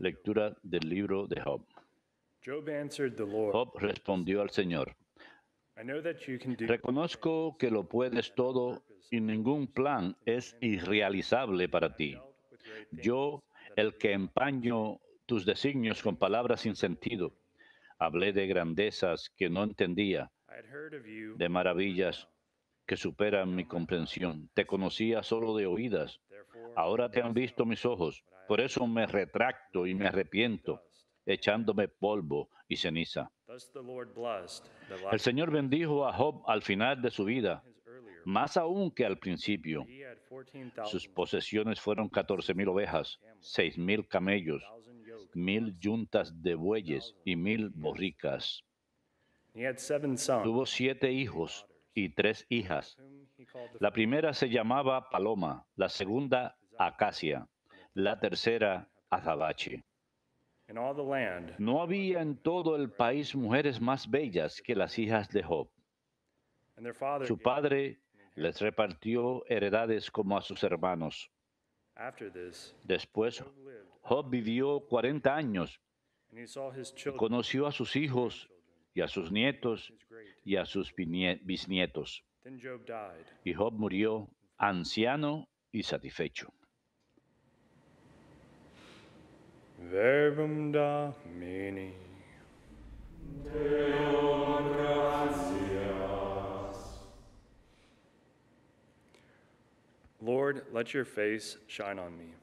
Lectura del libro de Job. Job respondió al Señor. Reconozco que lo puedes todo y ningún plan es irrealizable para ti. Yo, el que empaño tus designios con palabras sin sentido, hablé de grandezas que no entendía, de maravillas que superan mi comprensión. Te conocía solo de oídas, Ahora te han visto mis ojos, por eso me retracto y me arrepiento, echándome polvo y ceniza. El Señor bendijo a Job al final de su vida, más aún que al principio. Sus posesiones fueron 14.000 ovejas, 6.000 camellos, 1.000 yuntas de bueyes y 1.000 borricas. Tuvo siete hijos y tres hijas. La primera se llamaba Paloma, la segunda acacia, la tercera azabache. No había en todo el país mujeres más bellas que las hijas de Job. Su padre les repartió heredades como a sus hermanos. Después, Job vivió 40 años conoció a sus hijos y a sus nietos y a sus bisnietos. Y Job murió anciano y satisfecho. verbum Domini. Lord, let your face shine on me.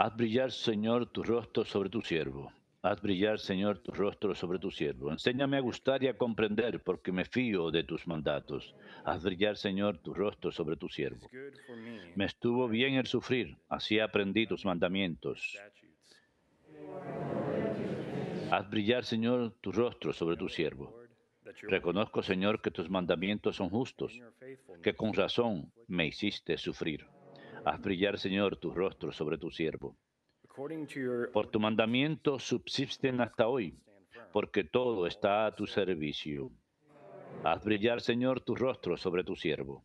Haz brillar, Señor, tu rostro sobre tu siervo. Haz brillar, Señor, tu rostro sobre tu siervo. Enséñame a gustar y a comprender, porque me fío de tus mandatos. Haz brillar, Señor, tu rostro sobre tu siervo. Me estuvo bien el sufrir, así aprendí tus mandamientos. Haz brillar, Señor, tu rostro sobre tu siervo. Reconozco, Señor, que tus mandamientos son justos, que con razón me hiciste sufrir. Haz brillar, Señor, tu rostro sobre tu siervo. Por tu mandamiento subsisten hasta hoy, porque todo está a tu servicio. Haz brillar, Señor, tu rostro sobre tu siervo.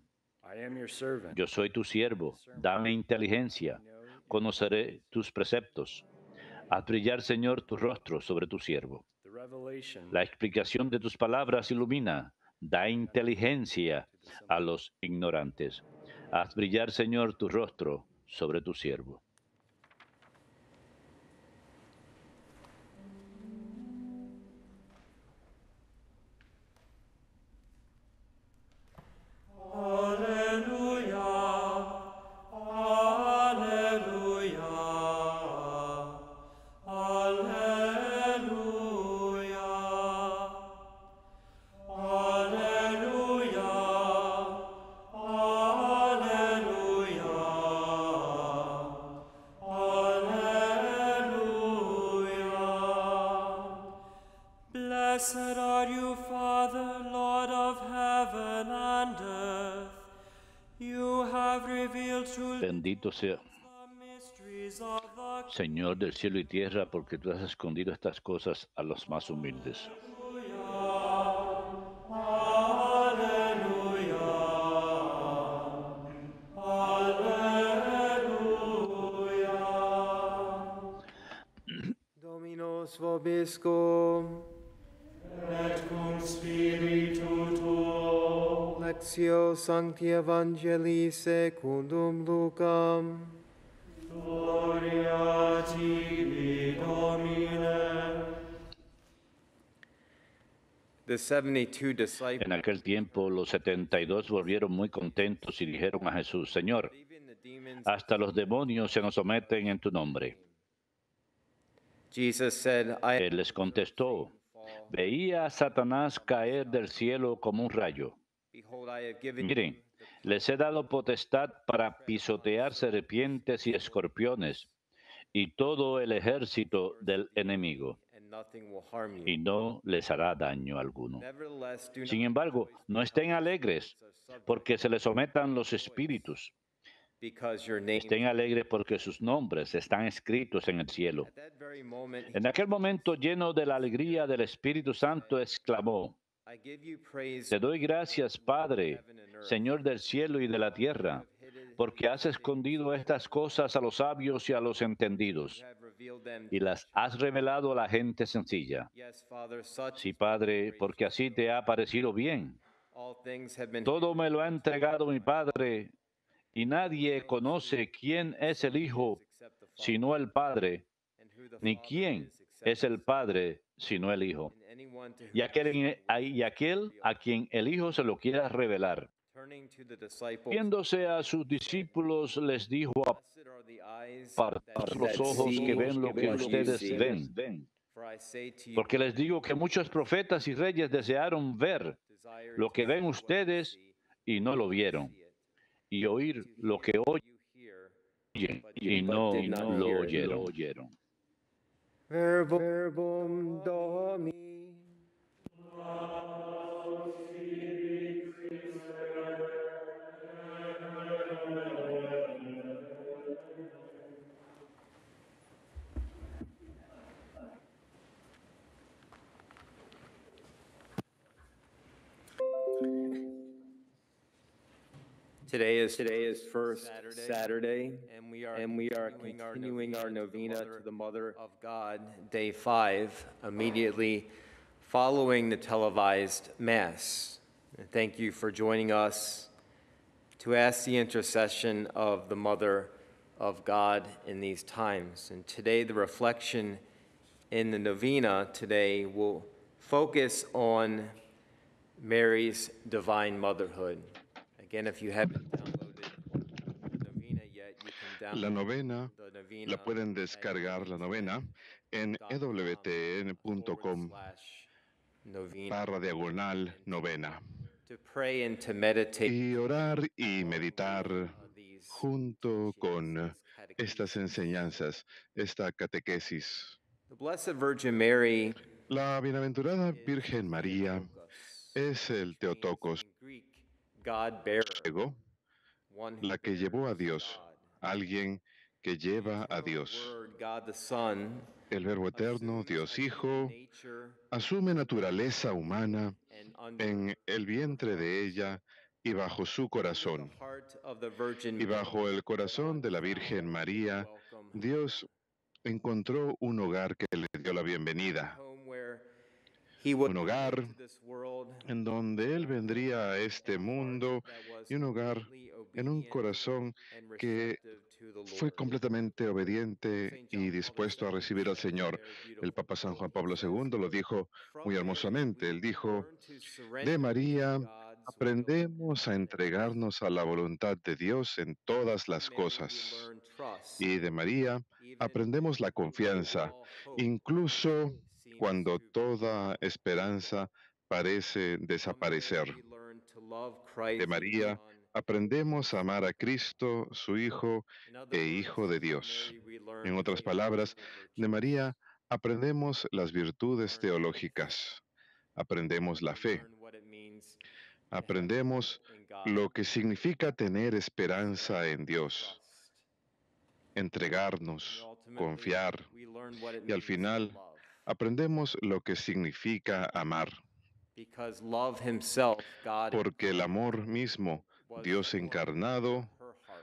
Yo soy tu siervo, dame inteligencia, conoceré tus preceptos. Haz brillar, Señor, tu rostro sobre tu siervo. La explicación de tus palabras ilumina, da inteligencia a los ignorantes. Haz brillar, Señor, tu rostro sobre tu siervo. Bendito sea, Señor del cielo y tierra, porque tú has escondido estas cosas a los más humildes. En aquel tiempo los 72 volvieron muy contentos y dijeron a Jesús, Señor, hasta los demonios se nos someten en tu nombre. Él les contestó, veía a Satanás caer del cielo como un rayo. Miren, les he dado potestad para pisotear serpientes y escorpiones y todo el ejército del enemigo, y no les hará daño alguno. Sin embargo, no estén alegres porque se les sometan los espíritus. Estén alegres porque sus nombres están escritos en el cielo. En aquel momento lleno de la alegría del Espíritu Santo, exclamó, te doy gracias, Padre, Señor del cielo y de la tierra, porque has escondido estas cosas a los sabios y a los entendidos, y las has revelado a la gente sencilla. Sí, Padre, porque así te ha parecido bien. Todo me lo ha entregado mi Padre, y nadie conoce quién es el Hijo sino el Padre, ni quién es el Padre, sino el Hijo. Y aquel, a quien el Hijo se lo quiera revelar. Viéndose a sus discípulos, les dijo, Apartar los ojos que ven lo que ustedes ven. Porque les digo que muchos profetas y reyes desearon ver lo que ven ustedes y no lo vieron, y oír lo que oyen y no lo oyeron. verbum, verbum Domini. Today is today is first Saturday, Saturday, and we are and we are continuing our novena, our novena to the Mother of God, day five, immediately following the televised Mass. And thank you for joining us to ask the intercession of the Mother of God in these times. And today, the reflection in the novena today will focus on Mary's divine motherhood. La novena la pueden descargar, la novena, en ewtn.com barra diagonal novena. Y orar y meditar junto con estas enseñanzas, esta catequesis. La bienaventurada Virgen María es el Teotocos la que llevó a Dios, alguien que lleva a Dios. El Verbo Eterno, Dios Hijo, asume naturaleza humana en el vientre de ella y bajo su corazón. Y bajo el corazón de la Virgen María, Dios encontró un hogar que le dio la bienvenida un hogar en donde Él vendría a este mundo y un hogar en un corazón que fue completamente obediente y dispuesto a recibir al Señor. El Papa San Juan Pablo II lo dijo muy hermosamente. Él dijo, de María aprendemos a entregarnos a la voluntad de Dios en todas las cosas. Y de María aprendemos la confianza, incluso cuando toda esperanza parece desaparecer. De María aprendemos a amar a Cristo, su Hijo e Hijo de Dios. En otras palabras, de María aprendemos las virtudes teológicas, aprendemos la fe, aprendemos lo que significa tener esperanza en Dios entregarnos, confiar y al final aprendemos lo que significa amar. Porque el amor mismo, Dios encarnado,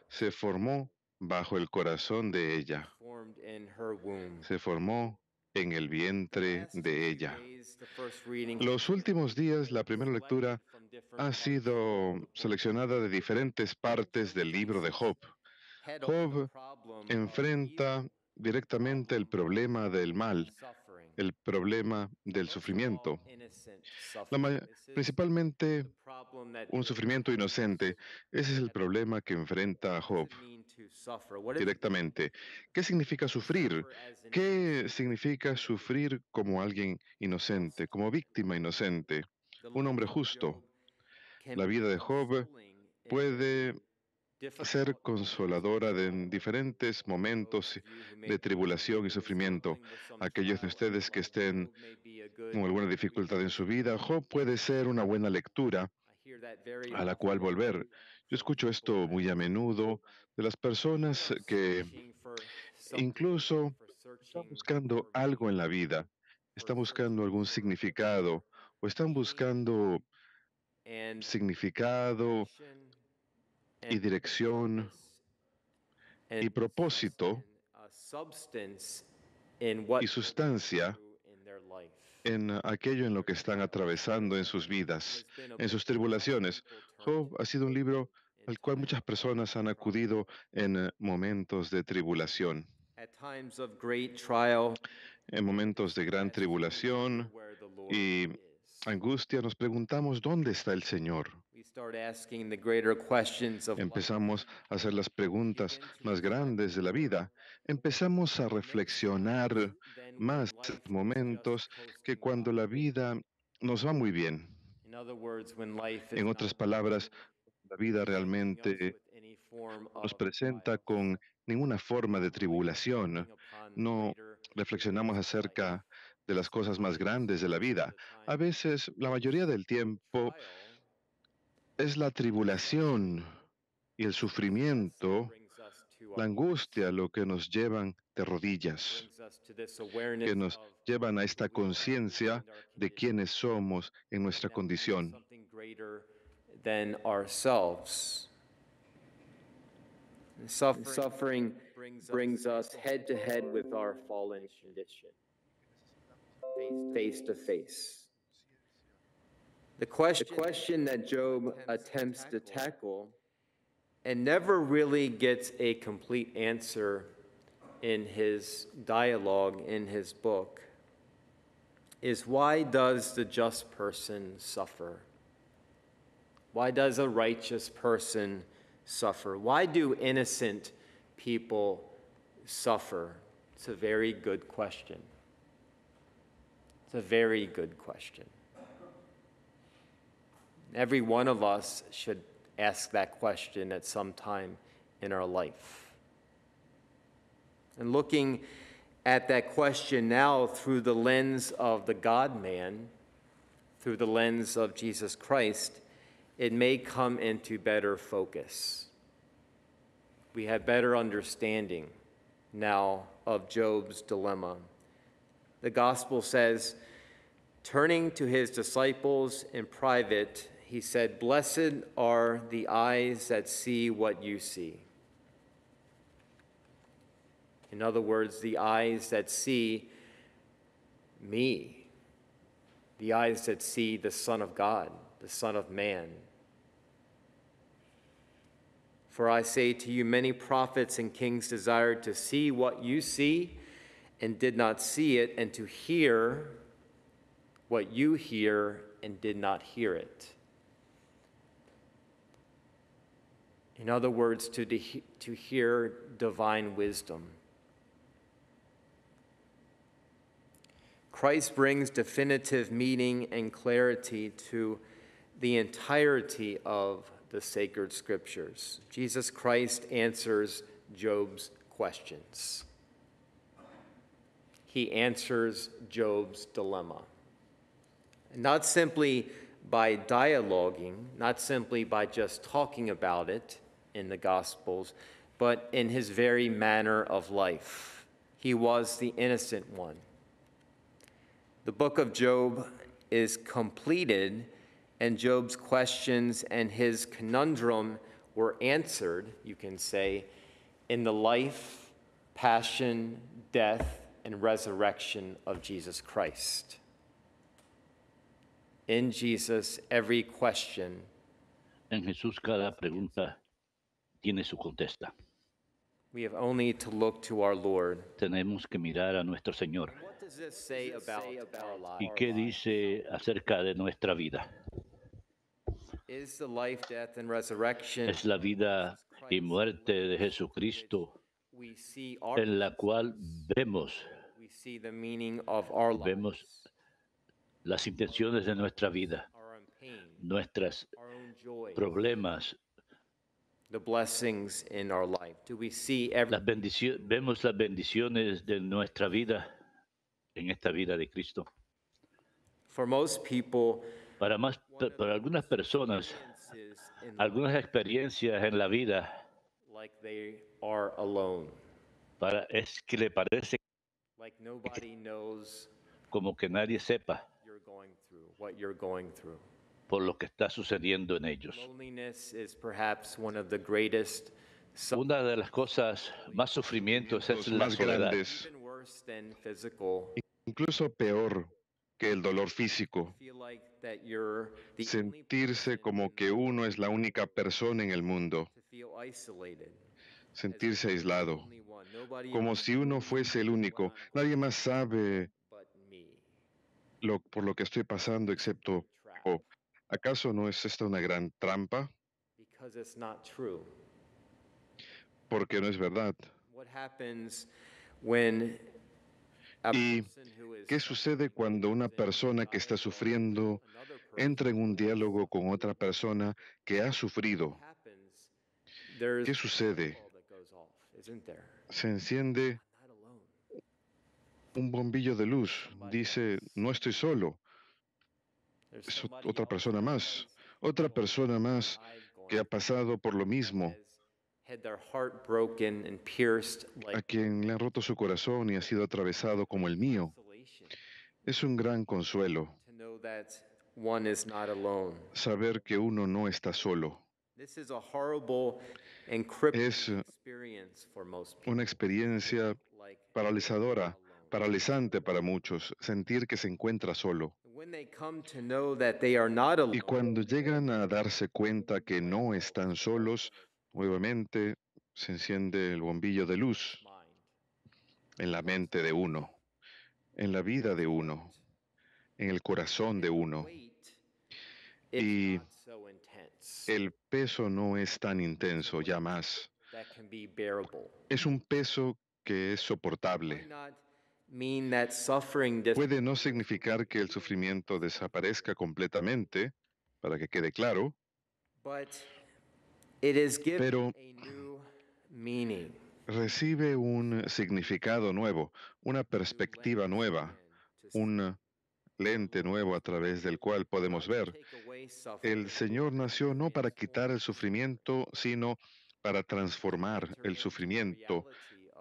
se formó bajo el corazón de ella. Se formó en el vientre de ella. Los últimos días, la primera lectura ha sido seleccionada de diferentes partes del libro de Job. Job enfrenta directamente el um, problema del mal, el problema del sufrimiento, principalmente un sufrimiento inocente. Ese es el problema que enfrenta Job directamente. ¿Qué significa sufrir? ¿Qué significa sufrir como alguien inocente, como víctima inocente, un hombre justo? La vida de Job puede ser consoladora en diferentes momentos oh, de tribulación y sufrimiento. Aquellos de ustedes que estén con alguna dificultad en su vida, Job puede ser una buena lectura a la cual volver. Yo escucho esto muy a menudo de las personas que incluso están buscando algo en la vida, están buscando algún significado o están buscando significado y dirección y propósito y sustancia en aquello en lo que están atravesando en sus vidas, en sus tribulaciones. Job ha sido un libro al cual muchas personas han acudido en momentos de tribulación, en momentos de gran tribulación y angustia, nos preguntamos dónde está el Señor. Empezamos a hacer las preguntas más grandes de la vida. Empezamos a reflexionar más momentos que cuando la vida nos va muy bien. En otras palabras, la vida realmente nos presenta con ninguna forma de tribulación. No reflexionamos acerca de las cosas más grandes de la vida. A veces, la mayoría del tiempo, es la tribulación y el sufrimiento, la angustia lo que nos llevan de rodillas, que nos llevan a esta conciencia de quiénes somos en nuestra condición. Suffering brings us head to head with our fallen condition, face to face. The question, the question that Job attempts to tackle and never really gets a complete answer in his dialogue in his book is why does the just person suffer? Why does a righteous person suffer? Why do innocent people suffer? It's a very good question. It's a very good question. Every one of us should ask that question at some time in our life. And looking at that question now through the lens of the God man, through the lens of Jesus Christ, it may come into better focus. We have better understanding now of Job's dilemma. The gospel says, turning to his disciples in private, he said, Blessed are the eyes that see what you see. In other words, the eyes that see me, the eyes that see the Son of God, the Son of Man. For I say to you, many prophets and kings desired to see what you see and did not see it, and to hear what you hear and did not hear it. In other words, to, de- to hear divine wisdom. Christ brings definitive meaning and clarity to the entirety of the sacred scriptures. Jesus Christ answers Job's questions. He answers Job's dilemma. Not simply by dialoguing, not simply by just talking about it, in the Gospels, but in his very manner of life. He was the innocent one. The book of Job is completed, and Job's questions and his conundrum were answered, you can say, in the life, passion, death, and resurrection of Jesus Christ. In Jesus, every question. En Jesús, cada pregunta tiene su contesta. Tenemos que mirar a nuestro Señor. ¿Y qué dice acerca de nuestra vida? es la vida y muerte de Jesucristo en la cual vemos las intenciones de nuestra vida, nuestros problemas, the blessings in our life? Las bendiciones, vemos las bendiciones de nuestra vida en esta vida de Cristo. For most people, para, más, para algunas personas, algunas experiencias en la vida like they are alone. Para, es que le parece like nobody knows como que nadie sepa you're going through, what you're going through lo que está sucediendo en ellos. Una de las cosas más sufrimientos es la más grandes, incluso peor que el dolor físico. Sentirse como que uno es la única persona en el mundo. Sentirse aislado. Como si uno fuese el único. Nadie más sabe lo, por lo que estoy pasando excepto yo. ¿Acaso no es esta una gran trampa? Porque no es verdad. ¿Y qué sucede cuando una persona que está sufriendo entra en un diálogo con otra persona que ha sufrido? ¿Qué sucede? Se enciende un bombillo de luz. Dice, no estoy solo. Es otra persona más, otra persona más que ha pasado por lo mismo, a quien le han roto su corazón y ha sido atravesado como el mío. Es un gran consuelo saber que uno no está solo. Es una experiencia paralizadora, paralizante para muchos, sentir que se encuentra solo. Y cuando llegan a darse cuenta que no están solos, nuevamente se enciende el bombillo de luz en la mente de uno, en la vida de uno, en el corazón de uno. Y el peso no es tan intenso, ya más. Es un peso que es soportable puede no significar que el sufrimiento desaparezca completamente, para que quede claro, pero recibe un significado nuevo, una perspectiva nueva, un lente nuevo a través del cual podemos ver. El Señor nació no para quitar el sufrimiento, sino para transformar el sufrimiento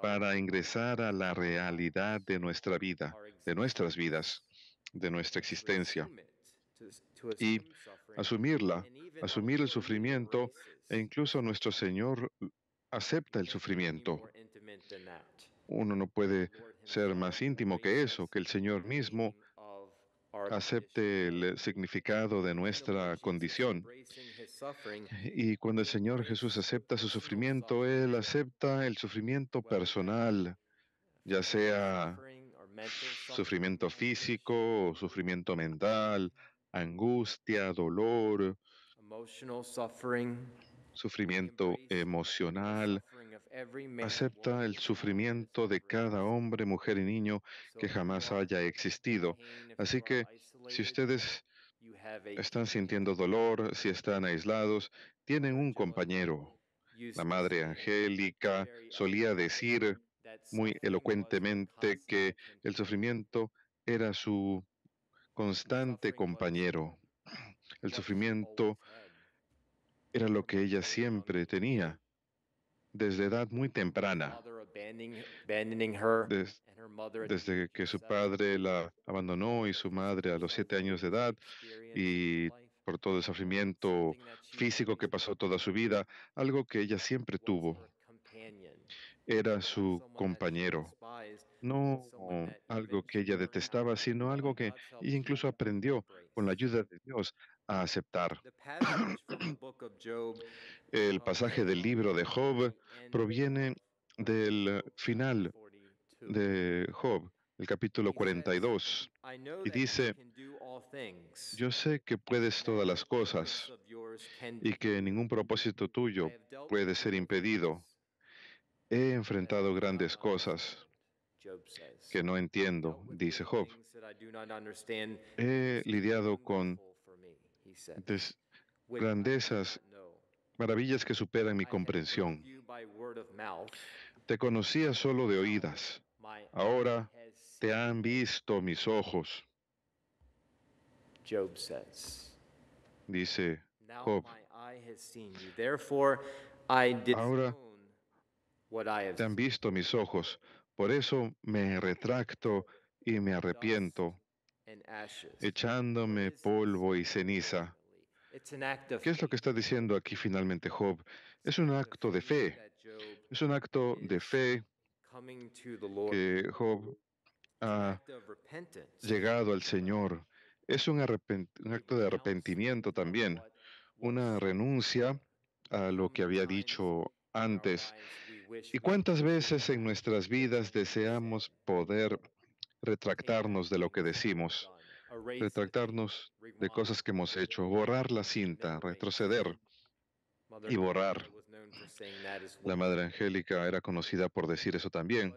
para ingresar a la realidad de nuestra vida, de nuestras vidas, de nuestra existencia y asumirla, asumir el sufrimiento e incluso nuestro Señor acepta el sufrimiento. Uno no puede ser más íntimo que eso, que el Señor mismo acepte el significado de nuestra condición y cuando el Señor Jesús acepta su sufrimiento, Él acepta el sufrimiento personal, ya sea sufrimiento físico, sufrimiento mental, angustia, dolor, sufrimiento emocional. Acepta el sufrimiento de cada hombre, mujer y niño que jamás haya existido. Así que si ustedes están sintiendo dolor, si están aislados, tienen un compañero. La Madre Angélica solía decir muy elocuentemente que el sufrimiento era su constante compañero. El sufrimiento era lo que ella siempre tenía desde edad muy temprana. Desde, desde que su padre la abandonó y su madre a los siete años de edad y por todo el sufrimiento físico que pasó toda su vida, algo que ella siempre tuvo. Era su compañero, no algo que ella detestaba, sino algo que ella incluso aprendió con la ayuda de Dios a aceptar. El pasaje del libro de Job proviene del final de Job, el capítulo 42, y dice, yo sé que puedes todas las cosas y que ningún propósito tuyo puede ser impedido. He enfrentado grandes cosas que no entiendo, dice Job. He lidiado con grandezas, maravillas que superan mi comprensión. Te conocía solo de oídas. Ahora te han visto mis ojos. Dice Job. Ahora te han visto mis ojos. Por eso me retracto y me arrepiento, echándome polvo y ceniza. ¿Qué es lo que está diciendo aquí finalmente Job? Es un acto de fe. Es un acto de fe que Job ha llegado al Señor. Es un, acto de arrepentimiento también, una renuncia a lo que había dicho antes. ¿Y cuántas veces en nuestras vidas deseamos poder retractarnos de lo que decimos, retractarnos de cosas que hemos hecho, borrar la cinta, retroceder y borrar? La Madre Angélica era conocida por decir eso también.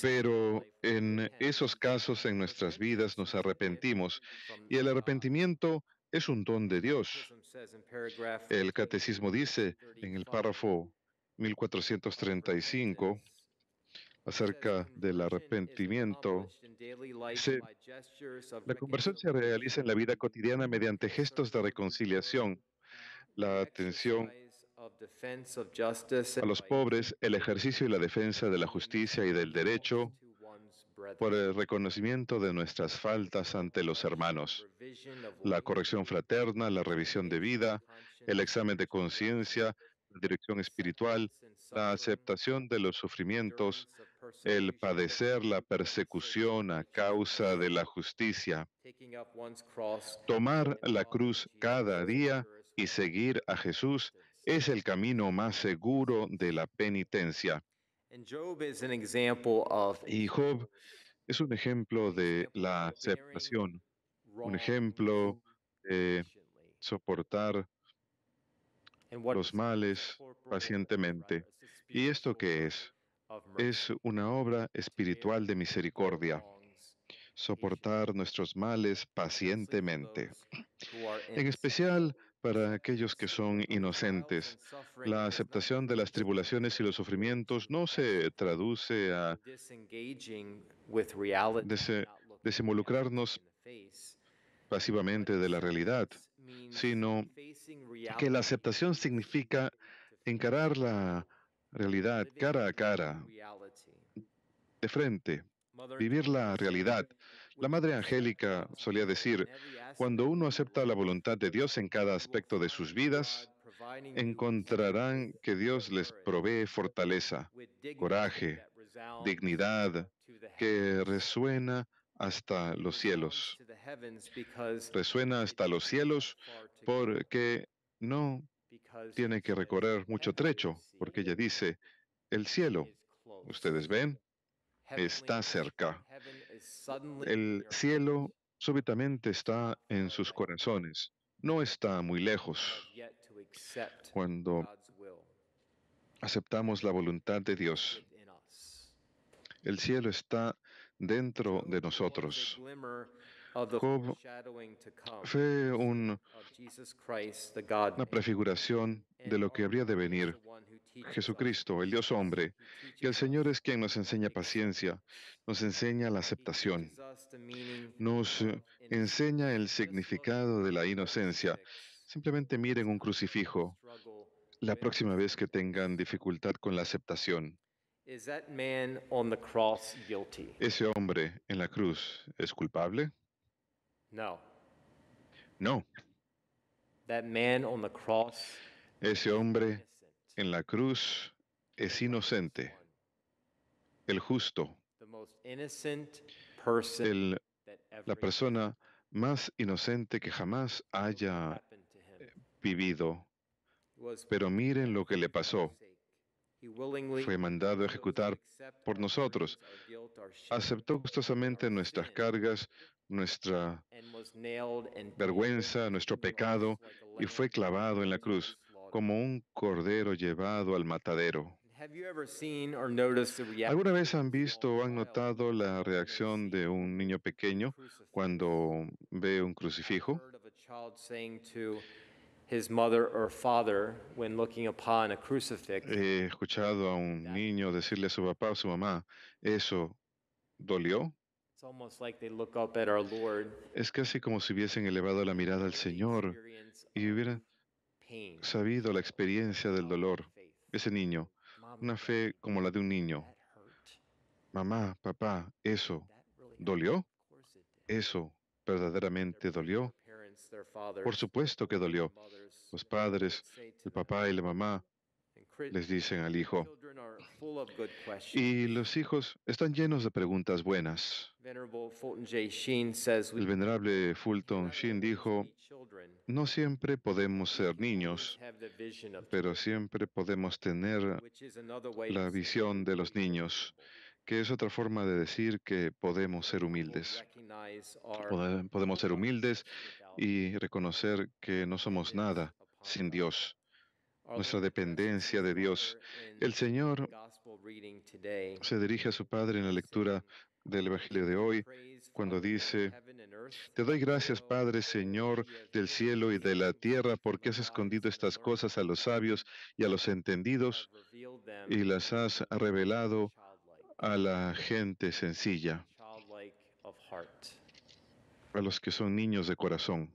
Pero en esos casos en nuestras vidas nos arrepentimos y el arrepentimiento es un don de Dios. El catecismo dice en el párrafo 1435 acerca del arrepentimiento. la conversión se realiza en la vida cotidiana mediante gestos de reconciliación la atención a los pobres, el ejercicio y la defensa de la justicia y del derecho por el reconocimiento de nuestras faltas ante los hermanos, la corrección fraterna, la revisión de vida, el examen de conciencia, la dirección espiritual, la aceptación de los sufrimientos, el padecer la persecución a causa de la justicia, tomar la cruz cada día y seguir a Jesús es el camino más seguro de la penitencia. Y Job es un ejemplo de la aceptación, un ejemplo de soportar los males pacientemente. ¿Y esto qué es? Es una obra espiritual de misericordia, soportar nuestros males pacientemente, en especial para aquellos que son inocentes. La aceptación de las tribulaciones y los sufrimientos no se traduce a desinvolucrarnos pasivamente de la realidad, sino que la aceptación significa encarar la realidad cara a cara, de frente, vivir la realidad. La Madre Angélica solía decir, cuando uno acepta la voluntad de Dios en cada aspecto de sus vidas, encontrarán que Dios les provee fortaleza, coraje, dignidad, que resuena hasta los cielos. Resuena hasta los cielos porque no tiene que recorrer mucho trecho, porque ella dice, el cielo, ustedes ven, está cerca. El cielo súbitamente está en sus corazones, no está muy lejos. Cuando aceptamos la voluntad de Dios, el cielo está dentro de nosotros. Job fue una prefiguración de lo que habría de venir. Jesucristo, el Dios hombre, y el Señor es quien nos enseña paciencia, nos enseña la aceptación, nos enseña el significado de la inocencia. Simplemente miren un crucifijo la próxima vez que tengan dificultad con la aceptación. ¿Ese hombre en la cruz es culpable? No. No. Ese hombre en la cruz es inocente, el justo, la persona más inocente que jamás haya vivido. Pero miren lo que le pasó. Fue mandado a ejecutar por nosotros. Aceptó gustosamente nuestras cargas, nuestra vergüenza, nuestro pecado, y fue clavado en la cruz como un cordero llevado al matadero. ¿Alguna vez han visto o han notado la reacción de un niño pequeño cuando ve un crucifijo? He escuchado a un niño decirle a su papá o su mamá, eso dolió. Es casi como si hubiesen elevado la mirada al Señor y hubieran sabido la experiencia del dolor. Ese niño, una fe como la de un niño. Mamá, papá, eso, ¿dolió? Eso verdaderamente dolió. Por supuesto que dolió. Los padres, el papá y la mamá les dicen al hijo, y los hijos están llenos de preguntas buenas. El venerable Fulton Sheen dijo, no siempre podemos ser niños, pero siempre podemos tener la visión de los niños, que es otra forma de decir que podemos ser humildes. Podemos ser humildes y reconocer que no somos nada sin Dios nuestra dependencia de Dios. El Señor se dirige a su Padre en la lectura del Evangelio de hoy, cuando dice, Te doy gracias, Padre, Señor del cielo y de la tierra, porque has escondido estas cosas a los sabios y a los entendidos y las has revelado a la gente sencilla, a los que son niños de corazón.